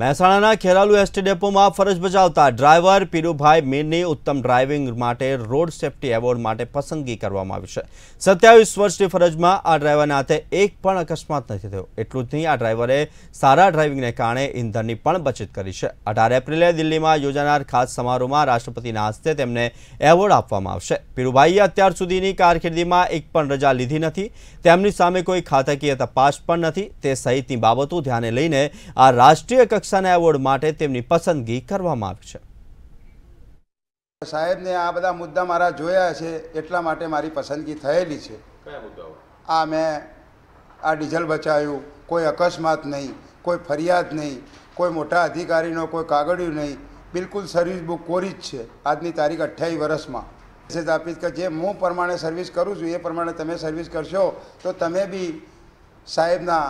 મહેસાણાના ખેરાલુ એસટી ડેપોમાં ફરજ બજાવતા ડ્રાઈવર પીરુભાઈ મીરની ઉત્તમ ડ્રાઇવિંગ માટે રોડ સેફટી એવોર્ડ માટે પસંદગી કરવામાં આવી છે સત્યાવીસ વર્ષની ફરજમાં આ ડ્રાઈવરના હાથે એક પણ અકસ્માત નથી થયો એટલું જ નહીં આ ડ્રાઈવરે સારા ડ્રાઇવિંગને કારણે ઇંધણની પણ બચત કરી છે અઢાર એપ્રિલે દિલ્હીમાં યોજાનાર ખાસ સમારોહમાં રાષ્ટ્રપતિના હસ્તે તેમને એવોર્ડ આપવામાં આવશે પીરુભાઈએ અત્યાર સુધીની કારકિર્દીમાં એક પણ રજા લીધી નથી તેમની સામે કોઈ ખાતાકીય તપાસ પણ નથી તે સહિતની બાબતો ધ્યાને લઈને આ રાષ્ટ્રીય કક્ષા કક્ષાના એવોર્ડ માટે તેમની પસંદગી કરવામાં આવી છે સાહેબને આ બધા મુદ્દા મારા જોયા છે એટલા માટે મારી પસંદગી થયેલી છે આ મેં આ ડીઝલ બચાવ્યું કોઈ અકસ્માત નહીં કોઈ ફરિયાદ નહીં કોઈ મોટા અધિકારીનો કોઈ કાગળ્યું નહીં બિલકુલ સર્વિસ બુક કોરી જ છે આજની તારીખ અઠ્યાવીસ વર્ષમાં મેસેજ આપીશ કે જે હું પ્રમાણે સર્વિસ કરું છું એ પ્રમાણે તમે સર્વિસ કરશો તો તમે બી સાહેબના